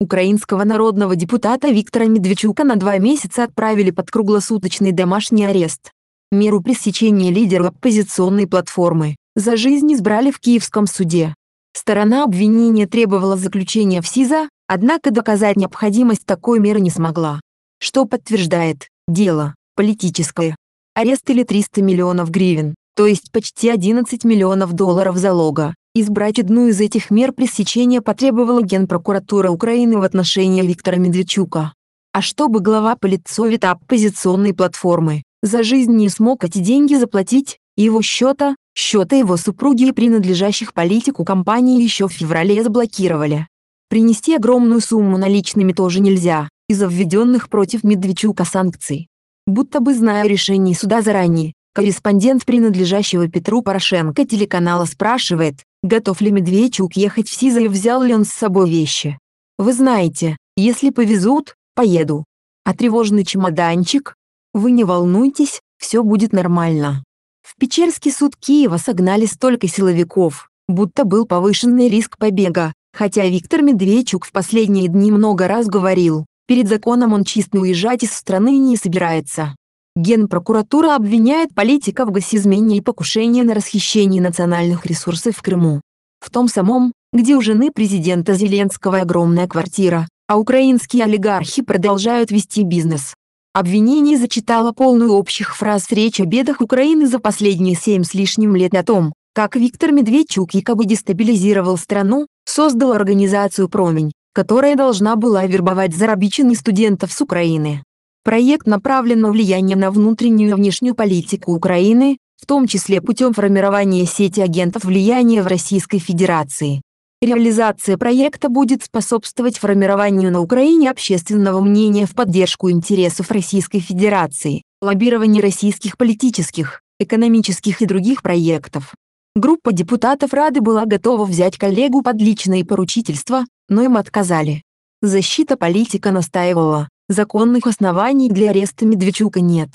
Украинского народного депутата Виктора Медведчука на два месяца отправили под круглосуточный домашний арест. Меру пресечения лидера оппозиционной платформы «За жизнь» избрали в киевском суде. Сторона обвинения требовала заключения в СИЗО, однако доказать необходимость такой меры не смогла. Что подтверждает, дело политическое. Арест или 300 миллионов гривен, то есть почти 11 миллионов долларов залога, Избрать одну из этих мер пресечения потребовала Генпрокуратура Украины в отношении Виктора Медведчука. А чтобы глава политсовета оппозиционной платформы за жизнь не смог эти деньги заплатить, его счета, счета его супруги и принадлежащих политику компании еще в феврале заблокировали. Принести огромную сумму наличными тоже нельзя, из-за введенных против Медведчука санкций. Будто бы зная решение суда заранее, Корреспондент принадлежащего Петру Порошенко телеканала спрашивает, готов ли Медведчук ехать в СИЗО и взял ли он с собой вещи. Вы знаете, если повезут, поеду. А тревожный чемоданчик? Вы не волнуйтесь, все будет нормально. В Печерский суд Киева согнали столько силовиков, будто был повышенный риск побега, хотя Виктор Медведчук в последние дни много раз говорил, перед законом он чисто уезжать из страны не собирается. Генпрокуратура обвиняет политика в госизмене и покушении на расхищение национальных ресурсов в Крыму. В том самом, где у жены президента Зеленского огромная квартира, а украинские олигархи продолжают вести бизнес. Обвинение зачитало полную общих фраз речь о бедах Украины за последние семь с лишним лет о том, как Виктор Медведчук якобы дестабилизировал страну, создал организацию «Промень», которая должна была вербовать зарабиченных студентов с Украины. Проект направлен на влияние на внутреннюю и внешнюю политику Украины, в том числе путем формирования сети агентов влияния в Российской Федерации. Реализация проекта будет способствовать формированию на Украине общественного мнения в поддержку интересов Российской Федерации, лоббированию российских политических, экономических и других проектов. Группа депутатов Рады была готова взять коллегу под личное поручительство, но им отказали. Защита политика настаивала, законных оснований для ареста Медведчука нет.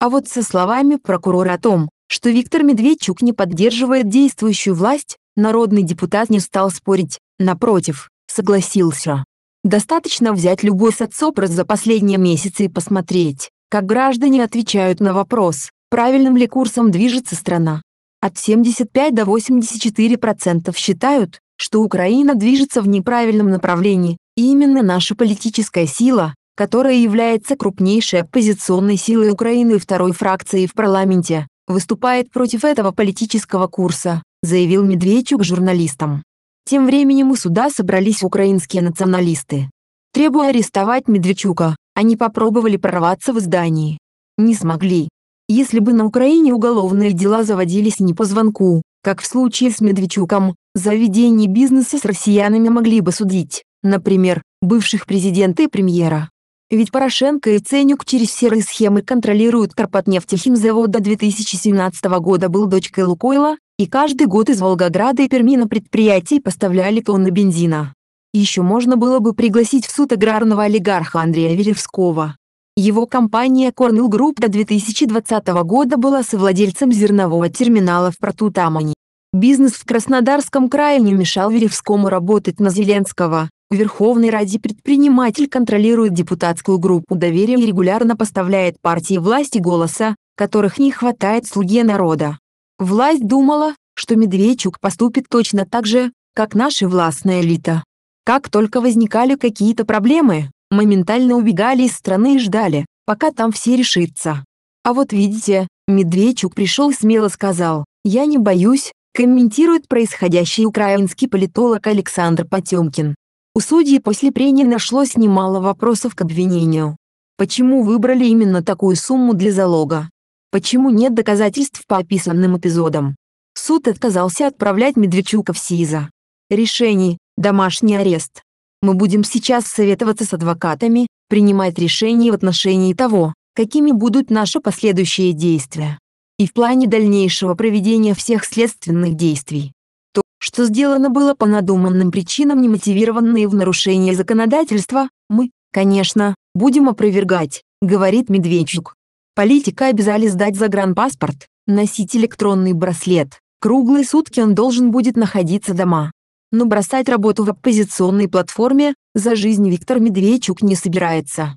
А вот со словами прокурора о том, что Виктор Медведчук не поддерживает действующую власть, народный депутат не стал спорить, напротив, согласился. Достаточно взять любой соцопрос за последние месяцы и посмотреть, как граждане отвечают на вопрос, правильным ли курсом движется страна. От 75 до 84% процентов считают, что Украина движется в неправильном направлении, и именно наша политическая сила, которая является крупнейшей оппозиционной силой Украины и второй фракцией в парламенте, выступает против этого политического курса, заявил Медведчук журналистам. Тем временем у суда собрались украинские националисты. Требуя арестовать Медведчука, они попробовали прорваться в здании. Не смогли. Если бы на Украине уголовные дела заводились не по звонку, как в случае с Медведчуком, за ведение бизнеса с россиянами могли бы судить, например, бывших президента и премьера. Ведь Порошенко и Ценюк через серые схемы контролируют Карпатнефтехимзавод до 2017 года был дочкой Лукойла, и каждый год из Волгограда и Перми на предприятий поставляли тонны бензина. Еще можно было бы пригласить в суд аграрного олигарха Андрея Веревского. Его компания Cornell Group до 2020 года была совладельцем зернового терминала в Протутамани. Бизнес в Краснодарском крае не мешал Веревскому работать на Зеленского, Верховной Раде предприниматель контролирует депутатскую группу доверия и регулярно поставляет партии власти голоса, которых не хватает слуге народа. Власть думала, что Медведчук поступит точно так же, как наша властная элита. Как только возникали какие-то проблемы, моментально убегали из страны и ждали, пока там все решится. А вот видите, Медведчук пришел и смело сказал, «Я не боюсь», комментирует происходящее украинский политолог Александр Потемкин. У судьи после прений нашлось немало вопросов к обвинению. Почему выбрали именно такую сумму для залога? Почему нет доказательств по описанным эпизодам? Суд отказался отправлять Медведчука в СИЗО. Решение – домашний арест. Мы будем сейчас советоваться с адвокатами, принимать решения в отношении того, какими будут наши последующие действия. И в плане дальнейшего проведения всех следственных действий что сделано было по надуманным причинам не немотивированные в нарушение законодательства, мы, конечно, будем опровергать, говорит Медведчук. Политика обязали сдать загранпаспорт, носить электронный браслет. Круглые сутки он должен будет находиться дома. Но бросать работу в оппозиционной платформе «За жизнь» Виктор Медведчук не собирается.